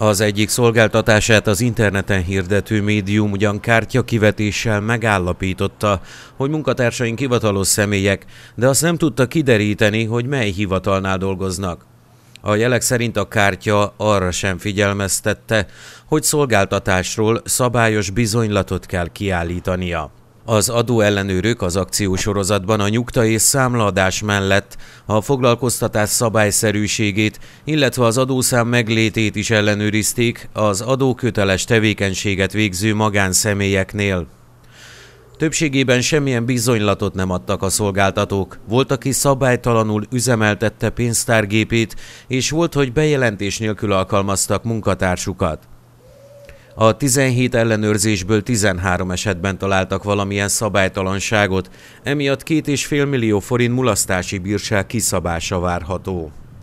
az egyik szolgáltatását az interneten hirdető médium ugyan kártya kivetéssel megállapította, hogy munkatársaink hivatalos személyek, de azt nem tudta kideríteni, hogy mely hivatalnál dolgoznak. A jelek szerint a kártya arra sem figyelmeztette, hogy szolgáltatásról szabályos bizonylatot kell kiállítania. Az adóellenőrök az akciósorozatban a nyugta és számladás mellett a foglalkoztatás szabályszerűségét, illetve az adószám meglétét is ellenőrizték az adóköteles tevékenységet végző magánszemélyeknél. Többségében semmilyen bizonylatot nem adtak a szolgáltatók. Volt, aki szabálytalanul üzemeltette pénztárgépét, és volt, hogy bejelentés nélkül alkalmaztak munkatársukat. A 17 ellenőrzésből 13 esetben találtak valamilyen szabálytalanságot, emiatt 2,5 millió forint mulasztási bírság kiszabása várható.